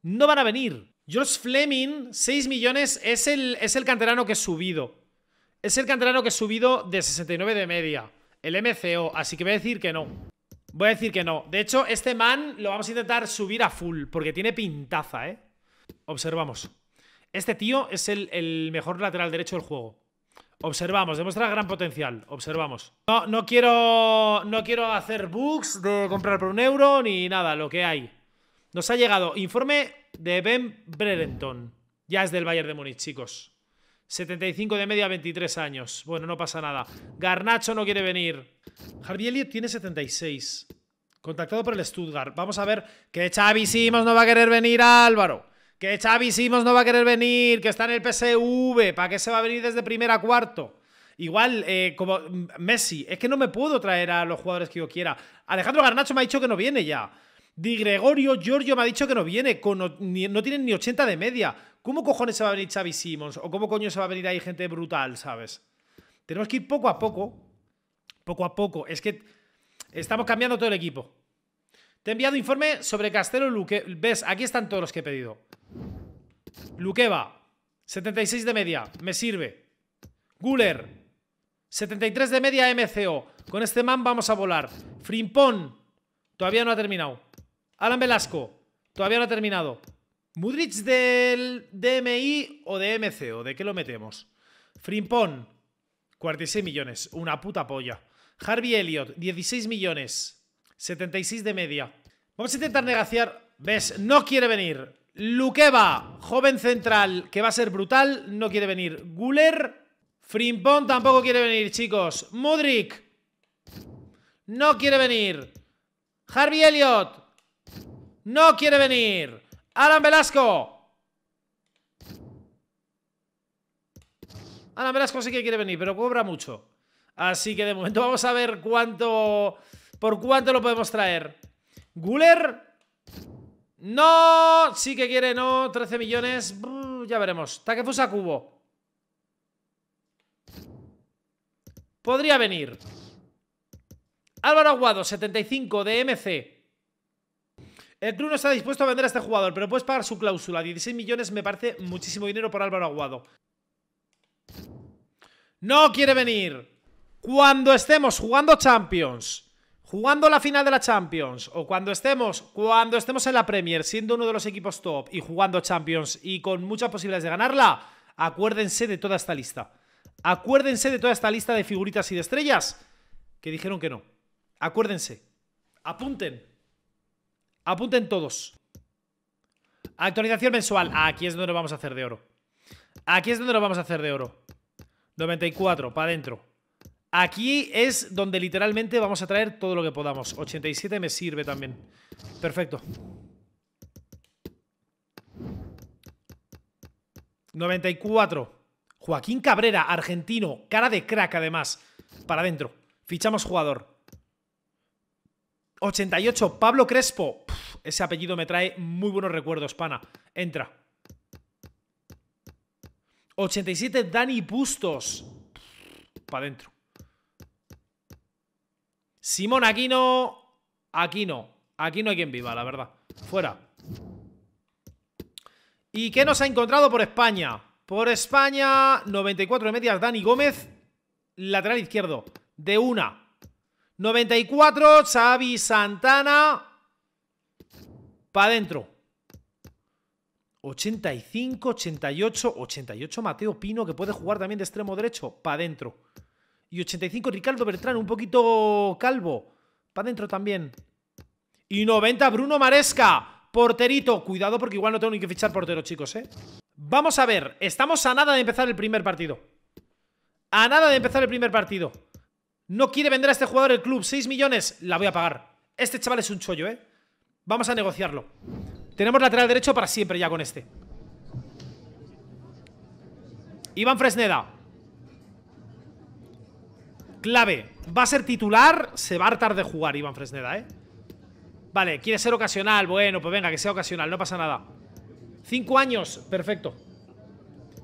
No van a venir. George Fleming, 6 millones, es el, es el canterano que he subido. Es el canterano que he subido de 69 de media. El MCO, así que voy a decir que no. Voy a decir que no. De hecho, este man lo vamos a intentar subir a full, porque tiene pintaza, ¿eh? Observamos. Este tío es el, mejor lateral derecho del juego. Observamos, demuestra gran potencial. Observamos. No, no quiero. No quiero hacer bugs de comprar por un euro ni nada, lo que hay. Nos ha llegado informe de Ben Bredenton. Ya es del Bayern de Múnich, chicos. 75 de media, 23 años. Bueno, no pasa nada. Garnacho no quiere venir. Javier tiene 76. Contactado por el Stuttgart. Vamos a ver que Xavi Simos no va a querer venir, Álvaro. Que Xavi Simos no va a querer venir. Que está en el PSV. ¿Para qué se va a venir desde primera a cuarto? Igual, eh, como mm, Messi, es que no me puedo traer a los jugadores que yo quiera. Alejandro Garnacho me ha dicho que no viene ya. Di Gregorio Giorgio me ha dicho que no viene, no tienen ni 80 de media. ¿Cómo cojones se va a venir Xavi Simons? ¿O cómo coño se va a venir ahí gente brutal, sabes? Tenemos que ir poco a poco. Poco a poco. Es que estamos cambiando todo el equipo. Te he enviado informe sobre Castelo Luque. Ves, aquí están todos los que he pedido. Luqueva, 76 de media. Me sirve. Guller, 73 de media MCO. Con este man vamos a volar. Frimpón, todavía no ha terminado. Alan Velasco, todavía no ha terminado. Mudrich del DMI o de o de qué lo metemos. Frimpón, 46 millones, una puta polla. Harvey Elliott, 16 millones, 76 de media. Vamos a intentar negociar. ¿Ves? No quiere venir. Luqueva, joven central, que va a ser brutal, no quiere venir. Guler, Frimpón tampoco quiere venir, chicos. Modric, no quiere venir. Harvey Elliott, no quiere venir. Alan Velasco. Alan Velasco sí que quiere venir, pero cobra mucho. Así que de momento [LAUGHS] vamos a ver cuánto... Por cuánto lo podemos traer. Guler. No, sí que quiere, no. 13 millones. ya veremos. Takefusa Cubo. Podría venir. Álvaro Aguado, 75 de MC. El club no está dispuesto a vender a este jugador, pero puedes pagar su cláusula. 16 millones me parece muchísimo dinero por Álvaro Aguado. No quiere venir. Cuando estemos jugando Champions, jugando la final de la Champions, o cuando estemos, cuando estemos en la Premier, siendo uno de los equipos top y jugando Champions y con muchas posibilidades de ganarla, acuérdense de toda esta lista. Acuérdense de toda esta lista de figuritas y de estrellas que dijeron que no. Acuérdense. Apunten. Apunten todos. Actualización mensual. Aquí es donde lo vamos a hacer de oro. Aquí es donde lo vamos a hacer de oro. 94, para adentro. Aquí es donde literalmente vamos a traer todo lo que podamos. 87 me sirve también. Perfecto. 94. Joaquín Cabrera, argentino. Cara de crack, además. Para adentro. Fichamos jugador. 88. Pablo Crespo, ese apellido me trae muy buenos recuerdos, pana. Entra. 87, Dani Bustos. Para adentro. Simón Aquino. Aquino. Aquí no hay quien viva, la verdad. Fuera. ¿Y qué nos ha encontrado por España? Por España, 94 de medias, Dani Gómez. Lateral izquierdo. De una. 94, Xavi Santana. Para adentro. 85, 88, 88 Mateo Pino, que puede jugar también de extremo derecho, Pa' adentro. Y 85 Ricardo Bertrán, un poquito calvo, Pa' adentro también. Y 90 Bruno Maresca, porterito. Cuidado porque igual no tengo ni que fichar portero, chicos, ¿eh? Vamos a ver, estamos a nada de empezar el primer partido. A nada de empezar el primer partido. No quiere vender a este jugador el club, 6 millones, la voy a pagar. Este chaval es un chollo, ¿eh? Vamos a negociarlo. Tenemos lateral derecho para siempre ya con este. Iván Fresneda. Clave. Va a ser titular. Se va a hartar de jugar Iván Fresneda, ¿eh? Vale, quiere ser ocasional. Bueno, pues venga, que sea ocasional. No pasa nada. Cinco años. Perfecto.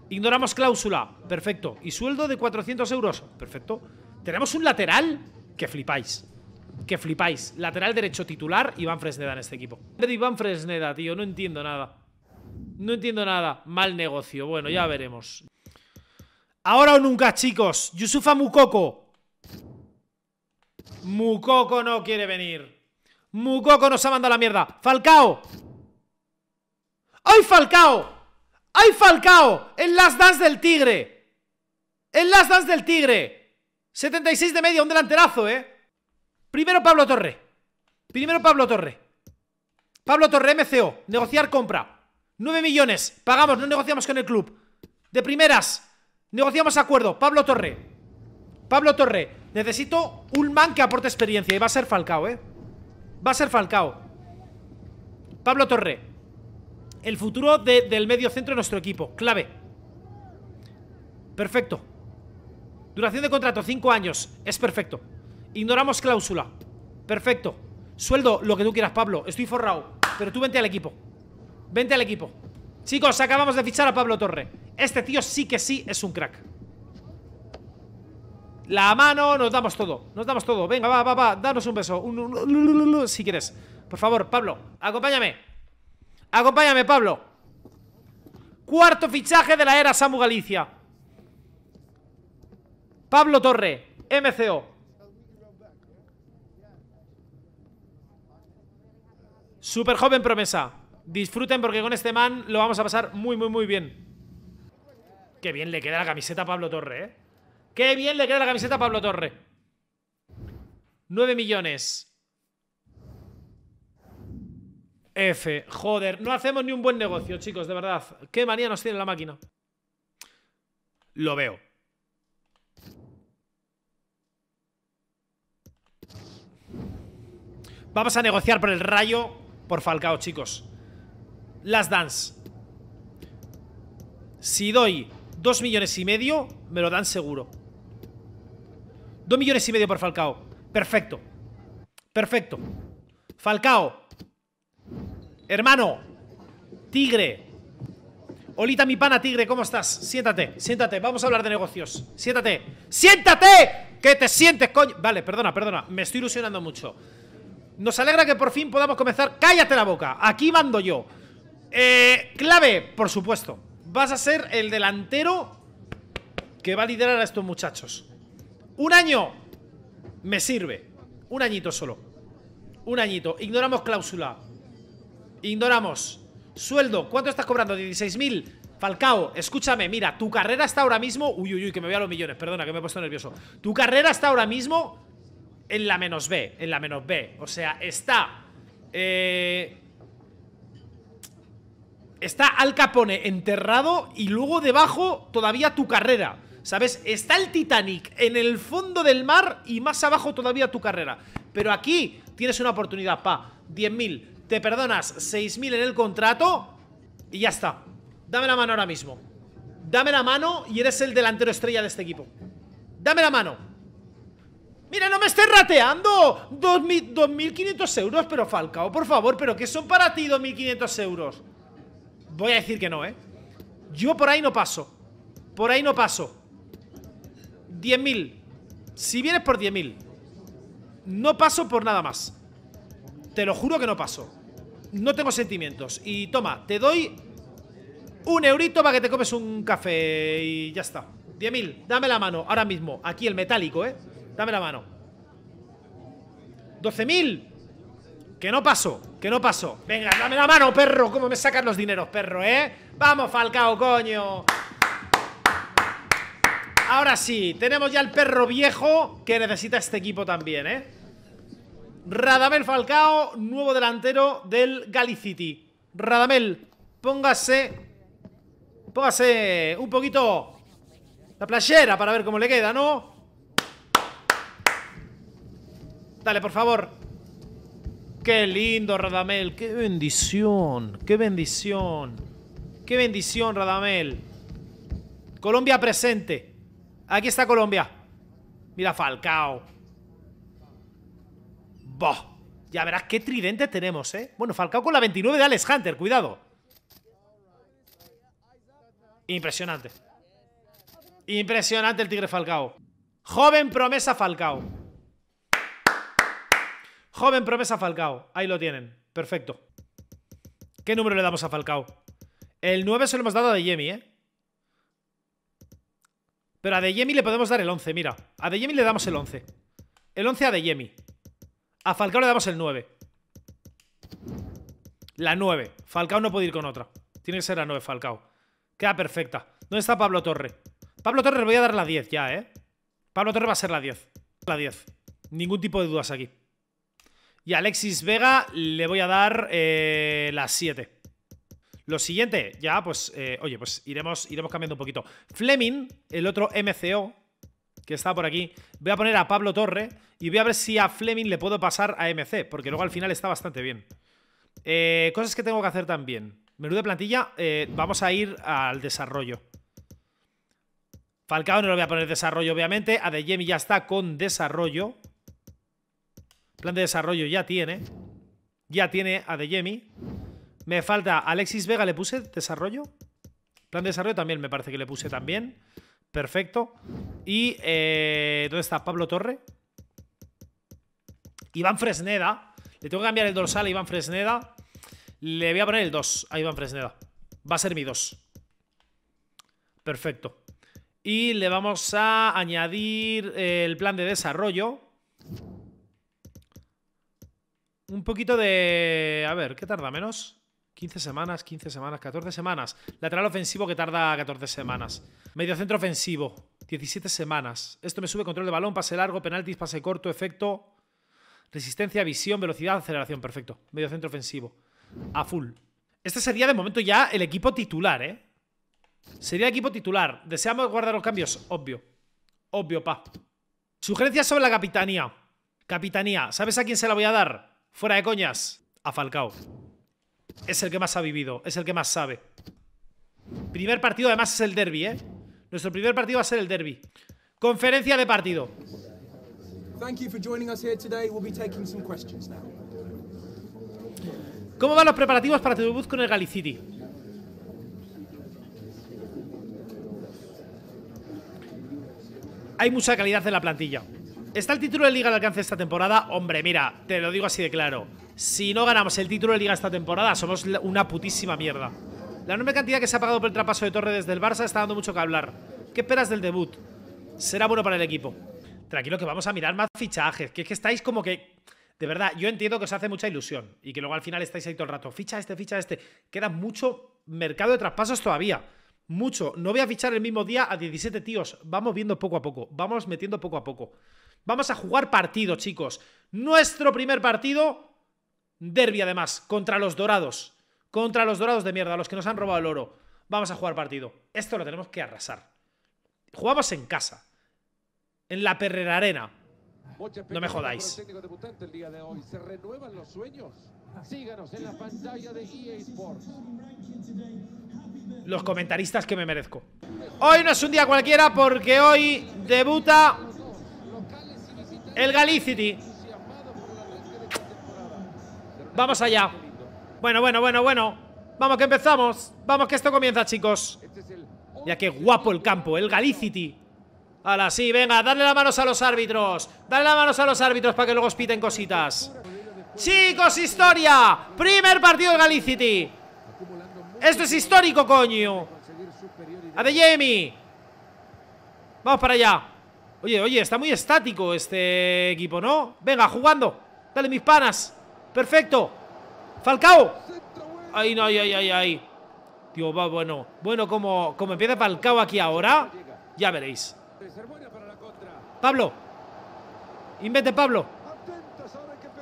Ignoramos cláusula. Perfecto. Y sueldo de 400 euros. Perfecto. Tenemos un lateral que flipáis que flipáis. Lateral derecho titular, Iván Fresneda en este equipo. Iván Fresneda, tío, no entiendo nada. No entiendo nada. Mal negocio. Bueno, ya veremos. Ahora o nunca, chicos. Yusufa Mukoko. Mukoko no quiere venir. Mukoko nos ha mandado la mierda. Falcao. ¡Ay, Falcao! ¡Ay, Falcao! En las das del Tigre. En las das del Tigre. 76 de media, un delanterazo, ¿eh? Primero Pablo Torre. Primero Pablo Torre. Pablo Torre, MCO. Negociar compra. 9 millones. Pagamos, no negociamos con el club. De primeras. Negociamos acuerdo. Pablo Torre. Pablo Torre. Necesito un man que aporte experiencia. Y va a ser Falcao, ¿eh? Va a ser Falcao. Pablo Torre. El futuro del medio centro de nuestro equipo. Clave. Perfecto. Duración de contrato, 5 años. Es perfecto. Ignoramos cláusula. Perfecto. Sueldo, lo que tú quieras, Pablo. Estoy forrado. Pero tú vente al equipo. Vente al equipo. Chicos, acabamos de fichar a Pablo Torre. Este tío sí que sí es un crack. La mano, nos damos todo. Nos damos todo. Venga, va, va, va. Danos un beso. si quieres. Por favor, Pablo, acompáñame. Acompáñame, Pablo. Cuarto fichaje de la era Samu Galicia. Pablo Torre, MCO. Super joven promesa. Disfruten porque con este man lo vamos a pasar muy, muy, muy bien. Qué bien le queda la camiseta a Pablo Torre, ¿eh? Qué bien le queda la camiseta a Pablo Torre. 9 millones. F, joder, no hacemos ni un buen negocio, chicos, de verdad. Qué manía nos tiene la máquina. Lo veo. Vamos a negociar por el rayo por Falcao, chicos. Las Dance. Si doy dos millones y medio, me lo dan seguro. Dos millones y medio por Falcao. Perfecto. Perfecto. Falcao. Hermano. Tigre. Olita, mi pana, Tigre, ¿cómo estás? Siéntate, siéntate. Vamos a hablar de negocios. Siéntate. ¡Siéntate! ¡Que te sientes, coño! Vale, perdona, perdona. Me estoy ilusionando mucho. Nos alegra que por fin podamos comenzar. ¡Cállate la boca! Aquí mando yo. Eh, clave, por supuesto. Vas a ser el delantero que va a liderar a estos muchachos. Un año me sirve. Un añito solo. Un añito. Ignoramos cláusula. Ignoramos. Sueldo. ¿Cuánto estás cobrando? 16.000. Falcao, escúchame. Mira, tu carrera está ahora mismo... Uy, uy, uy, que me voy a los millones. Perdona, que me he puesto nervioso. Tu carrera está ahora mismo en la menos B, en la menos B. O sea, está... Eh, está Al Capone enterrado y luego debajo todavía tu carrera. ¿Sabes? Está el Titanic en el fondo del mar y más abajo todavía tu carrera. Pero aquí tienes una oportunidad, pa. 10.000. Te perdonas 6.000 en el contrato y ya está. Dame la mano ahora mismo. Dame la mano y eres el delantero estrella de este equipo. Dame la mano. Mira, no me estés rateando 2.500 euros, pero Falcao, por favor Pero que son para ti 2.500 euros Voy a decir que no, ¿eh? Yo por ahí no paso Por ahí no paso 10.000 Si vienes por 10.000 No paso por nada más Te lo juro que no paso No tengo sentimientos Y toma, te doy Un eurito para que te comes un café Y ya está 10.000, dame la mano, ahora mismo Aquí el metálico, ¿eh? Dame la mano. 12.000. Que no pasó, que no pasó. Venga, dame la mano, perro. ¿Cómo me sacan los dineros, perro, eh? Vamos, Falcao, coño. Ahora sí, tenemos ya el perro viejo que necesita este equipo también, eh. Radamel Falcao, nuevo delantero del Galicity. Radamel, póngase. Póngase un poquito la playera para ver cómo le queda, ¿no? Dale, por favor. Qué lindo, Radamel. Qué bendición. Qué bendición. Qué bendición, Radamel. Colombia presente. Aquí está Colombia. Mira, Falcao. Bah. Ya verás qué tridente tenemos, ¿eh? Bueno, Falcao con la 29 de Alex Hunter. Cuidado. Impresionante. Impresionante el Tigre Falcao. Joven promesa Falcao. Joven promesa Falcao. Ahí lo tienen. Perfecto. ¿Qué número le damos a Falcao? El 9 se lo hemos dado a Dejemi, ¿eh? Pero a Dejemi le podemos dar el 11, mira. A Dejemi le damos el 11. El 11 a Dejemi. A Falcao le damos el 9. La 9. Falcao no puede ir con otra. Tiene que ser la 9, Falcao. Queda perfecta. ¿Dónde está Pablo Torre? Pablo Torre le voy a dar la 10 ya, ¿eh? Pablo Torre va a ser la 10. La 10. Ningún tipo de dudas aquí. Y a Alexis Vega le voy a dar eh, las 7. Lo siguiente, ya, pues, eh, oye, pues iremos, iremos cambiando un poquito. Fleming, el otro MCO, que está por aquí, voy a poner a Pablo Torre y voy a ver si a Fleming le puedo pasar a MC, porque luego al final está bastante bien. Eh, cosas que tengo que hacer también. Menú de plantilla, vamos a ir al desarrollo. Falcao no lo voy a poner desarrollo, obviamente. A De Gemi ya está con desarrollo. Plan de desarrollo ya tiene. Ya tiene a Dejemi. Me falta Alexis Vega, le puse desarrollo. Plan de desarrollo también, me parece que le puse también. Perfecto. Y eh, ¿dónde está Pablo Torre? Iván Fresneda. Le tengo que cambiar el dorsal a Iván Fresneda. Le voy a poner el 2 a Iván Fresneda. Va a ser mi 2. Perfecto. Y le vamos a añadir el plan de desarrollo un poquito de... A ver, ¿qué tarda menos? 15 semanas, 15 semanas, 14 semanas. Lateral ofensivo que tarda 14 semanas. Medio centro ofensivo, 17 semanas. Esto me sube control de balón, pase largo, penaltis, pase corto, efecto, resistencia, visión, velocidad, aceleración. Perfecto. Medio centro ofensivo. A full. Este sería de momento ya el equipo titular, ¿eh? Sería el equipo titular. ¿Deseamos guardar los cambios? Obvio. Obvio, pa. Sugerencias sobre la capitanía. Capitanía. ¿Sabes a quién se la voy a dar? fuera de coñas, a Falcao. Es el que más ha vivido, es el que más sabe. Primer partido además es el derby, ¿eh? Nuestro primer partido va a ser el derby. Conferencia de partido. ¿Cómo van los preparativos para tu debut con el Galicity? Hay mucha calidad en la plantilla. ¿Está el título de Liga al alcance esta temporada? Hombre, mira, te lo digo así de claro. Si no ganamos el título de Liga esta temporada, somos una putísima mierda. La enorme cantidad que se ha pagado por el traspaso de Torre desde el Barça está dando mucho que hablar. ¿Qué esperas del debut? Será bueno para el equipo. Tranquilo que vamos a mirar más fichajes, que es que estáis como que... De verdad, yo entiendo que os hace mucha ilusión y que luego al final estáis ahí todo el rato. Ficha este, ficha este. Queda mucho mercado de traspasos todavía. Mucho. No voy a fichar el mismo día a 17 tíos. Vamos viendo poco a poco. Vamos metiendo poco a poco. Vamos a jugar partido, chicos. Nuestro primer partido, derby además, contra los dorados. Contra los dorados de mierda, los que nos han robado el oro. Vamos a jugar partido. Esto lo tenemos que arrasar. Jugamos en casa. En la Perrera Arena. No me jodáis. Los comentaristas que me merezco. Hoy no es un día cualquiera porque hoy debuta el Galicity. Vamos allá. Bueno, bueno, bueno, bueno. Vamos que empezamos. Vamos que esto comienza, chicos. Ya que guapo el campo, el Galicity. Ahora sí, venga, dale la manos a los árbitros. Dale la manos a los árbitros para que luego os piten cositas. Chicos, historia. Primer partido del Galicity. Esto es histórico, coño. A de Jamie. Vamos para allá. Oye, oye, está muy estático este equipo, ¿no? Venga, jugando. Dale mis panas. Perfecto. Falcao. Ay, no, ay, ay, ahí. Tío, va bueno. Bueno, como, empieza Falcao aquí ahora, ya veréis. Pablo. Invente, Pablo.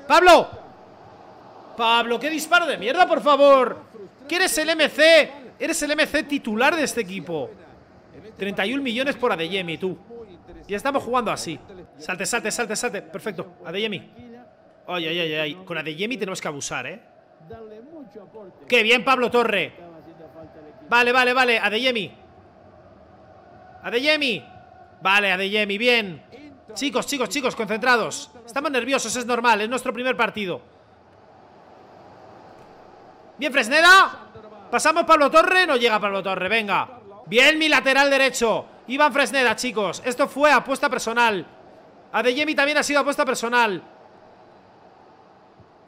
Pablo. Pablo, qué disparo de mierda, por favor. ¿Quieres eres el MC. Eres el MC titular de este equipo. 31 millones por Adeyemi, tú. Y estamos jugando así. Salte, salte, salte, salte. Perfecto. Adeyemi. Ay, ay, ay, ay. Con Adeyemi tenemos que abusar, ¿eh? ¡Qué bien, Pablo Torre! Vale, vale, vale. Adeyemi. Adeyemi. Vale, Adeyemi. Bien. Chicos, chicos, chicos, concentrados. Estamos nerviosos, es normal. Es nuestro primer partido. Bien, Fresneda. Pasamos Pablo Torre. No llega Pablo Torre. Venga. Bien, mi lateral derecho. Iván Fresneda, chicos. Esto fue apuesta personal. A De Adeyemi también ha sido apuesta personal.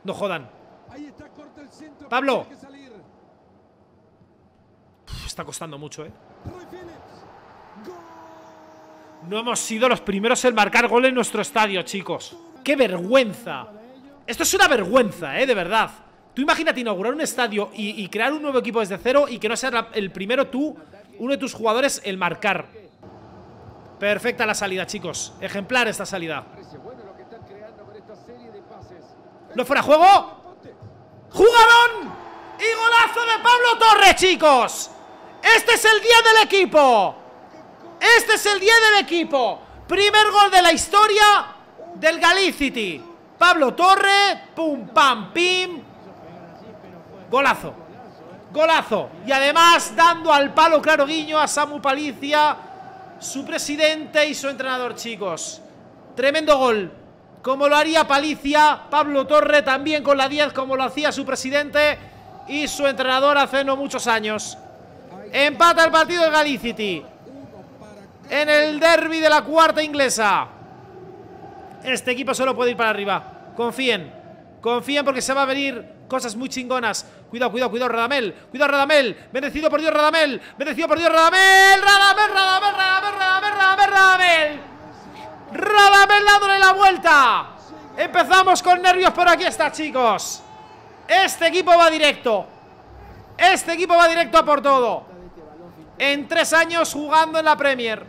No jodan. Pablo. está costando mucho, ¿eh? No hemos sido los primeros en marcar gol en nuestro estadio, chicos. ¡Qué vergüenza! Esto es una vergüenza, ¿eh? De verdad. Tú imagínate inaugurar un estadio y, y crear un nuevo equipo desde cero y que no sea el primero tú, uno de tus jugadores, el marcar. Perfecta la salida, chicos. Ejemplar esta salida. No fuera juego. ¡Jugadón! Y golazo de Pablo Torres, chicos. Este es el día del equipo. Este es el día del equipo. Primer gol de la historia del Galicity. Pablo Torres, pum, pam, pim. Golazo. Golazo. Y además dando al palo, claro, guiño a Samu Palicia su presidente y su entrenador, chicos. Tremendo gol. Como lo haría Palicia, Pablo Torre también con la 10, como lo hacía su presidente y su entrenador hace no muchos años. Empata el partido de Galicity. En el derby de la cuarta inglesa. Este equipo solo puede ir para arriba. Confíen. Confíen porque se va a venir cosas muy chingonas. Cuidado, cuidado, cuidado, Radamel. Cuidado, Radamel. Bendecido por Dios, Radamel. Bendecido por Dios, Radamel. Radamel, Radamel, Radamel, Radamel, Radamel, Radamel. Radamel dándole la vuelta. Empezamos con nervios, pero aquí está, chicos. Este equipo va directo. Este equipo va directo a por todo. En tres años jugando en la Premier.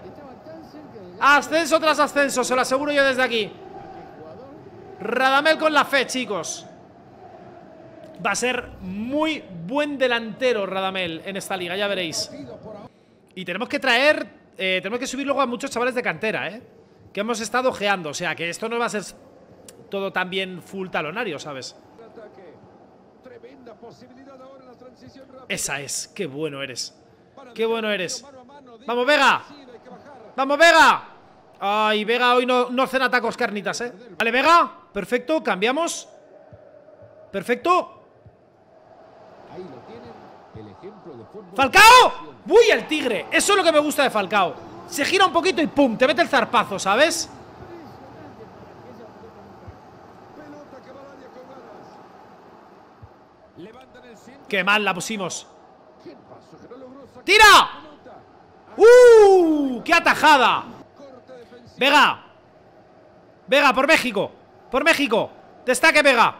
Ascenso tras ascenso, se lo aseguro yo desde aquí. Radamel con la fe, chicos va a ser muy buen delantero Radamel en esta liga, ya veréis. Y tenemos que traer, eh, tenemos que subir luego a muchos chavales de cantera, ¿eh? Que hemos estado geando. o sea, que esto no va a ser todo tan bien full talonario, ¿sabes? Esa es, qué bueno eres. Qué bueno eres. ¡Vamos, Vega! ¡Vamos, Vega! Ay, Vega hoy no, no atacos carnitas, ¿eh? Vale, Vega. Perfecto, cambiamos. Perfecto. ¡Falcao! ¡Uy, el tigre! Eso es lo que me gusta de Falcao. Se gira un poquito y ¡pum! Te mete el zarpazo, ¿sabes? ¡Qué mal la pusimos! ¡Tira! ¡Uh! ¡Qué atajada! Vega. Vega, por México. Por México. Destaque, Vega.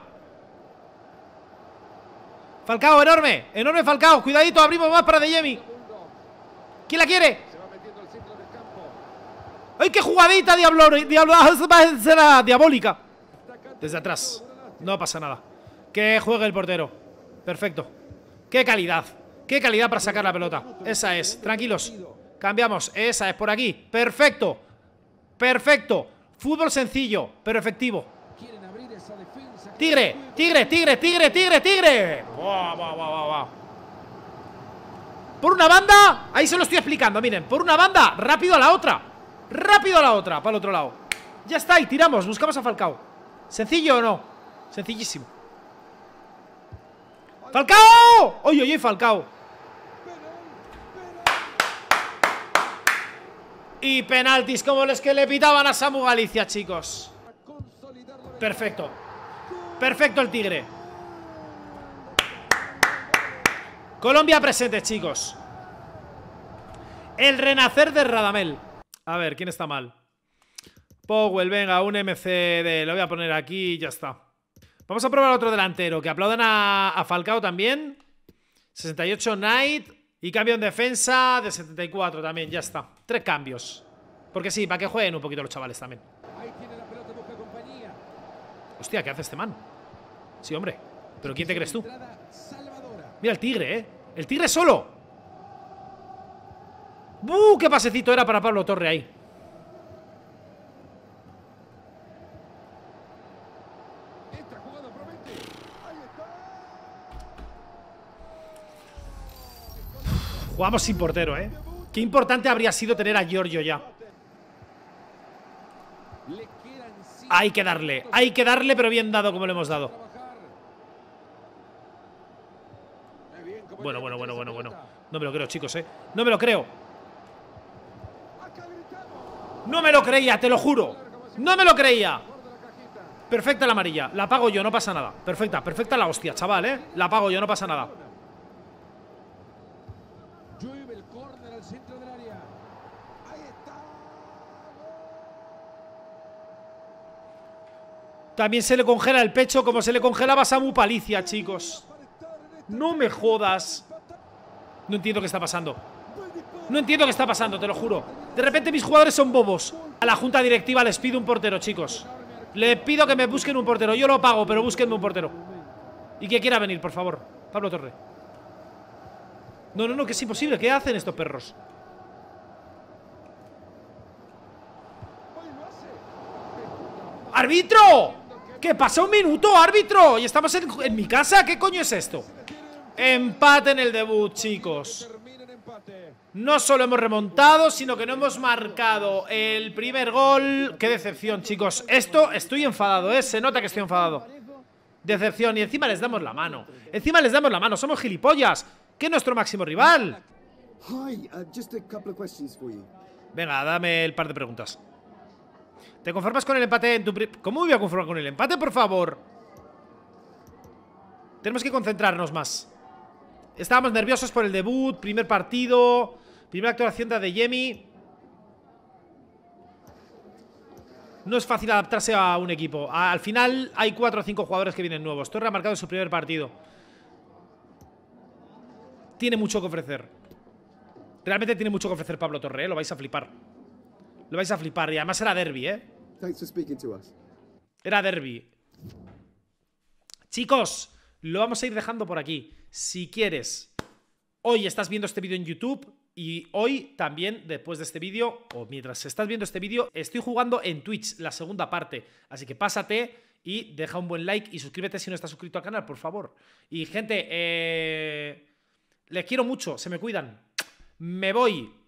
Falcao, enorme. Enorme Falcao. Cuidadito, abrimos más para De Jemi. ¿Quién la quiere? ¡Ay, qué jugadita diablo, ah, diabólica! Desde atrás. No pasa nada. Que juegue el portero. Perfecto. ¡Qué calidad! ¡Qué calidad para sacar la pelota! Esa es. Tranquilos. Cambiamos. Esa es por aquí. Perfecto. Perfecto. Fútbol sencillo, pero efectivo. Tigre, Tigre, Tigre, Tigre, Tigre, Tigre. por una banda, ahí se lo estoy explicando, miren. Por una banda, rápido a la otra. Rápido a la otra, para el otro lado. Ya está, y tiramos, buscamos a Falcao. ¿Sencillo o no? Sencillísimo. ¡Falcao! ¡Oye, oye, Falcao! Y penaltis como los que le pitaban a Samu Galicia, chicos. Perfecto. Perfecto el Tigre. Colombia presente, chicos. El renacer de Radamel. A ver, ¿quién está mal? Powell, venga, un MCD. Lo voy a poner aquí y ya está. Vamos a probar otro delantero. Que aplaudan a, Falcao también. 68 Knight. Y cambio en defensa de 74 también. Ya está. Tres cambios. Porque sí, para que jueguen un poquito los chavales también. Hostia, ¿qué hace este man? Sí, hombre. ¿Pero quién te crees tú? Mira el tigre, ¿eh? ¡El tigre solo! ¡Buh! ¡Qué pasecito era para Pablo Torre ahí! Jugamos sin portero, ¿eh? Qué importante habría sido tener a Giorgio ya. Hay que darle, hay que darle, pero bien dado como lo hemos dado. Bueno, bueno, bueno, bueno, bueno. No me lo creo, chicos, ¿eh? No me lo creo. No me lo creía, te lo juro. No me lo creía. Perfecta la amarilla. La pago yo, no pasa nada. Perfecta, perfecta la hostia, chaval, ¿eh? La pago yo, no pasa nada. También se le congela el pecho como se le congelaba Samu Palicia, chicos. No me jodas. No entiendo qué está pasando. No entiendo qué está pasando, te lo juro. De repente mis jugadores son bobos. A la junta directiva les pido un portero, chicos. Le pido que me busquen un portero. Yo lo pago, pero búsquenme un portero. Y que quiera venir, por favor. Pablo Torre. No, no, no, que es imposible. ¿Qué hacen estos perros? ¡Árbitro! ¿Qué pasa un minuto, árbitro? Y estamos en mi casa. ¿Qué coño es esto? Empate en el debut, chicos. No solo hemos remontado, sino que no hemos marcado el primer gol. Qué decepción, chicos. Esto, estoy enfadado, ¿eh? Se nota que estoy enfadado. Decepción. Y encima les damos la mano. Encima les damos la mano. Somos gilipollas. ¿Qué nuestro máximo rival. Uh, Venga, dame el par de preguntas. ¿Te conformas con el empate en tu... ¿Cómo voy a conformar con el empate, por favor? Tenemos que concentrarnos más. Estábamos nerviosos por el debut, primer partido, primera actuación de Adeyemi. No es fácil adaptarse a un equipo. Al final hay cuatro o cinco jugadores que vienen nuevos. Torre ha marcado su primer partido. Tiene mucho que ofrecer. Realmente tiene mucho que ofrecer Pablo Torre, ¿eh? lo vais a flipar. Lo vais a flipar. Y además era derby, ¿eh? Era derby. Chicos, lo vamos a ir dejando por aquí. Si quieres, hoy estás viendo este vídeo en YouTube, y hoy también, después de este vídeo, o mientras estás viendo este vídeo, estoy jugando en Twitch, la segunda parte. Así que pásate y deja un buen like y suscríbete si no estás suscrito al canal, por favor. Y gente, le eh, les quiero mucho, se me cuidan. Me voy.